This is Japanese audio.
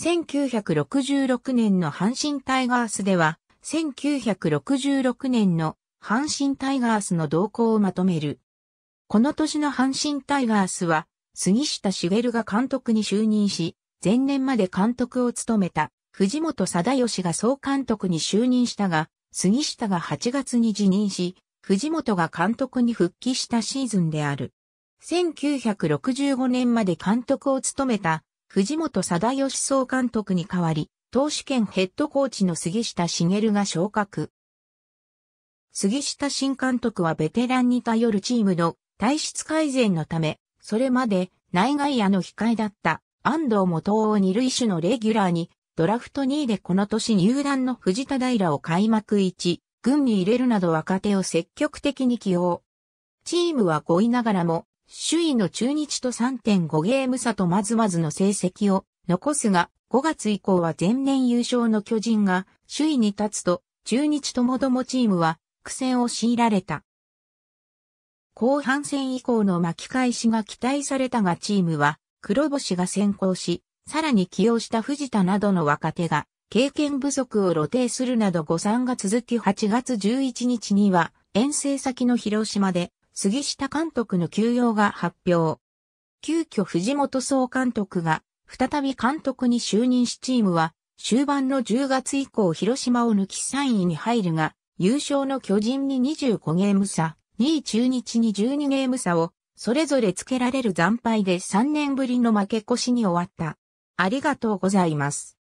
1966年の阪神タイガースでは、1966年の阪神タイガースの動向をまとめる。この年の阪神タイガースは、杉下茂が監督に就任し、前年まで監督を務めた藤本貞義が総監督に就任したが、杉下が8月に辞任し、藤本が監督に復帰したシーズンである。1965年まで監督を務めた藤本貞義総監督に代わり、投手兼ヘッドコーチの杉下茂が昇格。杉下新監督はベテランに頼るチームの体質改善のため、それまで内外野の控えだった安藤元を二塁手のレギュラーに、ドラフト2位でこの年入団の藤田平を開幕1、軍に入れるなど若手を積極的に起用。チームは5位ながらも首位の中日と3.5ゲーム差とまずまずの成績を残すが、5月以降は前年優勝の巨人が首位に立つと、中日ともどもチームは苦戦を強いられた。後半戦以降の巻き返しが期待されたがチームは黒星が先行し、さらに起用した藤田などの若手が経験不足を露呈するなど誤算が続き8月11日には遠征先の広島で杉下監督の休養が発表。急遽藤本総監督が再び監督に就任しチームは終盤の10月以降広島を抜き3位に入るが優勝の巨人に25ゲーム差、2位中日に12ゲーム差をそれぞれつけられる惨敗で3年ぶりの負け越しに終わった。ありがとうございます。